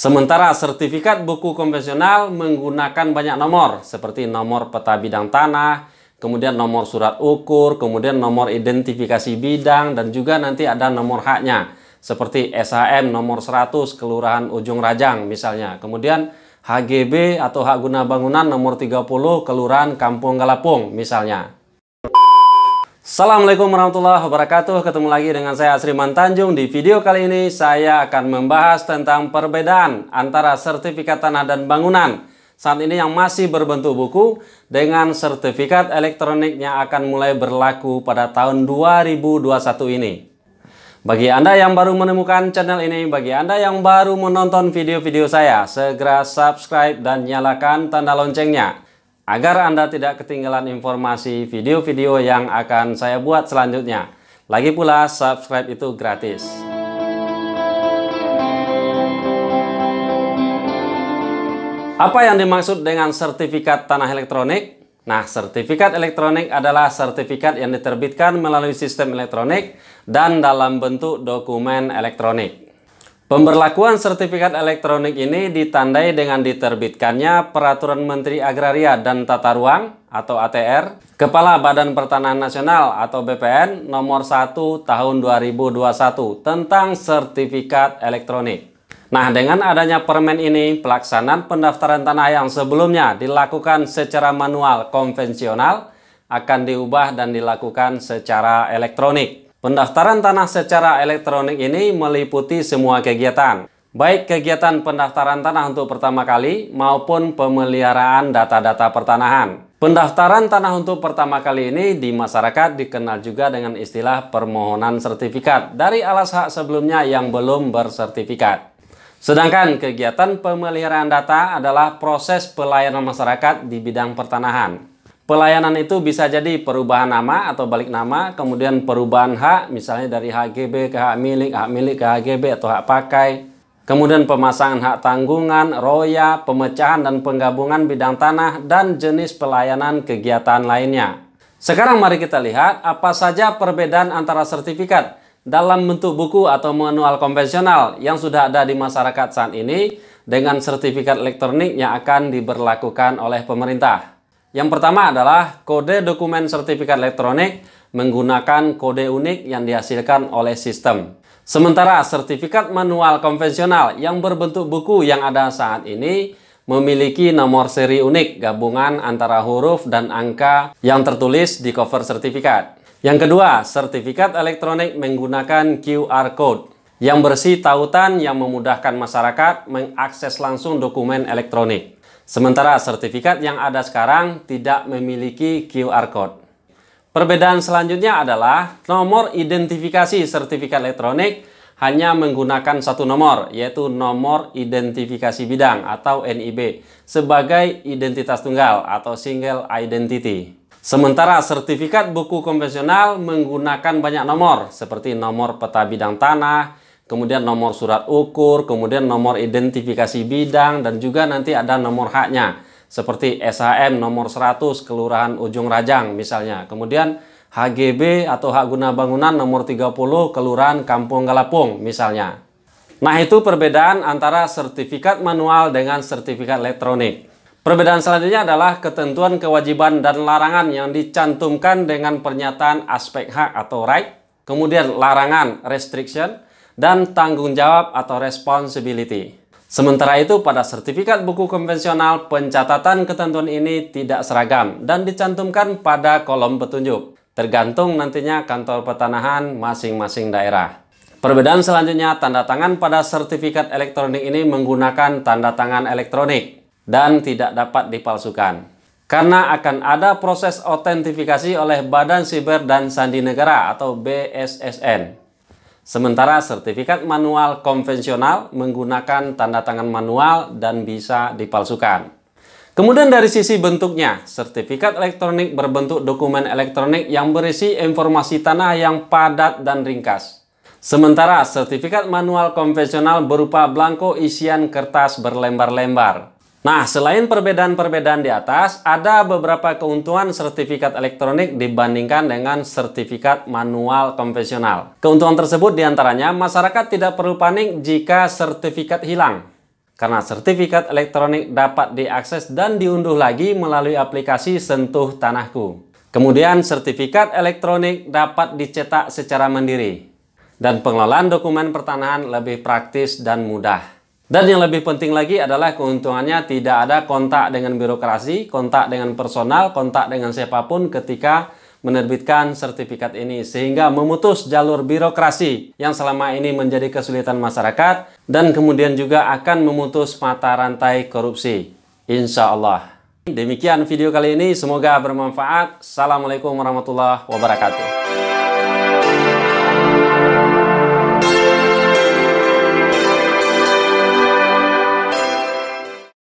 Sementara sertifikat buku konvensional menggunakan banyak nomor seperti nomor peta bidang tanah, kemudian nomor surat ukur, kemudian nomor identifikasi bidang, dan juga nanti ada nomor haknya, seperti SHM nomor 100 Kelurahan Ujung Rajang misalnya. Kemudian HGB atau hak guna bangunan nomor 30 Kelurahan Kampung Galapung misalnya. Assalamualaikum warahmatullahi wabarakatuh Ketemu lagi dengan saya Asriman Tanjung Di video kali ini saya akan membahas tentang perbedaan Antara sertifikat tanah dan bangunan Saat ini yang masih berbentuk buku Dengan sertifikat elektronik yang akan mulai berlaku pada tahun 2021 ini bagi Anda yang baru menemukan channel ini, bagi Anda yang baru menonton video-video saya, segera subscribe dan nyalakan tanda loncengnya agar Anda tidak ketinggalan informasi video-video yang akan saya buat selanjutnya. Lagi pula, subscribe itu gratis. Apa yang dimaksud dengan sertifikat tanah elektronik? Nah, sertifikat elektronik adalah sertifikat yang diterbitkan melalui sistem elektronik dan dalam bentuk dokumen elektronik. Pemberlakuan sertifikat elektronik ini ditandai dengan diterbitkannya Peraturan Menteri Agraria dan Tata Ruang atau ATR, Kepala Badan Pertanahan Nasional atau BPN nomor 1 tahun 2021 tentang sertifikat elektronik. Nah, dengan adanya permen ini, pelaksanaan pendaftaran tanah yang sebelumnya dilakukan secara manual konvensional akan diubah dan dilakukan secara elektronik. Pendaftaran tanah secara elektronik ini meliputi semua kegiatan, baik kegiatan pendaftaran tanah untuk pertama kali maupun pemeliharaan data-data pertanahan. Pendaftaran tanah untuk pertama kali ini di masyarakat dikenal juga dengan istilah permohonan sertifikat dari alas hak sebelumnya yang belum bersertifikat. Sedangkan kegiatan pemeliharaan data adalah proses pelayanan masyarakat di bidang pertanahan. Pelayanan itu bisa jadi perubahan nama atau balik nama, kemudian perubahan hak, misalnya dari HGB ke hak milik, hak milik ke HGB atau hak pakai. Kemudian pemasangan hak tanggungan, roya, pemecahan dan penggabungan bidang tanah, dan jenis pelayanan kegiatan lainnya. Sekarang mari kita lihat apa saja perbedaan antara sertifikat dalam bentuk buku atau manual konvensional yang sudah ada di masyarakat saat ini dengan sertifikat elektronik yang akan diberlakukan oleh pemerintah. Yang pertama adalah kode dokumen sertifikat elektronik menggunakan kode unik yang dihasilkan oleh sistem. Sementara sertifikat manual konvensional yang berbentuk buku yang ada saat ini memiliki nomor seri unik gabungan antara huruf dan angka yang tertulis di cover sertifikat. Yang kedua, sertifikat elektronik menggunakan QR code yang bersih tautan yang memudahkan masyarakat mengakses langsung dokumen elektronik. Sementara sertifikat yang ada sekarang tidak memiliki QR Code. Perbedaan selanjutnya adalah nomor identifikasi sertifikat elektronik hanya menggunakan satu nomor, yaitu nomor identifikasi bidang atau NIB sebagai identitas tunggal atau single identity. Sementara sertifikat buku konvensional menggunakan banyak nomor, seperti nomor peta bidang tanah, kemudian nomor surat ukur, kemudian nomor identifikasi bidang, dan juga nanti ada nomor haknya. Seperti SHM nomor 100 Kelurahan Ujung Rajang misalnya. Kemudian HGB atau Hak Guna Bangunan nomor 30 Kelurahan Kampung Galapung misalnya. Nah itu perbedaan antara sertifikat manual dengan sertifikat elektronik. Perbedaan selanjutnya adalah ketentuan kewajiban dan larangan yang dicantumkan dengan pernyataan aspek hak atau right, kemudian larangan restriction, dan tanggung jawab atau responsibility. Sementara itu, pada sertifikat buku konvensional, pencatatan ketentuan ini tidak seragam dan dicantumkan pada kolom petunjuk, tergantung nantinya kantor pertanahan masing-masing daerah. Perbedaan selanjutnya, tanda tangan pada sertifikat elektronik ini menggunakan tanda tangan elektronik dan tidak dapat dipalsukan karena akan ada proses otentifikasi oleh Badan Siber dan Sandi Negara atau BSSN. Sementara sertifikat manual konvensional menggunakan tanda tangan manual dan bisa dipalsukan. Kemudian dari sisi bentuknya, sertifikat elektronik berbentuk dokumen elektronik yang berisi informasi tanah yang padat dan ringkas. Sementara sertifikat manual konvensional berupa blanko isian kertas berlembar-lembar. Nah, selain perbedaan-perbedaan di atas, ada beberapa keuntungan sertifikat elektronik dibandingkan dengan sertifikat manual konvensional. Keuntungan tersebut diantaranya, masyarakat tidak perlu panik jika sertifikat hilang. Karena sertifikat elektronik dapat diakses dan diunduh lagi melalui aplikasi Sentuh Tanahku. Kemudian, sertifikat elektronik dapat dicetak secara mandiri. Dan pengelolaan dokumen pertanahan lebih praktis dan mudah. Dan yang lebih penting lagi adalah keuntungannya tidak ada kontak dengan birokrasi, kontak dengan personal, kontak dengan siapapun ketika menerbitkan sertifikat ini sehingga memutus jalur birokrasi yang selama ini menjadi kesulitan masyarakat dan kemudian juga akan memutus mata rantai korupsi. Insya Allah. Demikian video kali ini, semoga bermanfaat. Assalamualaikum warahmatullahi wabarakatuh.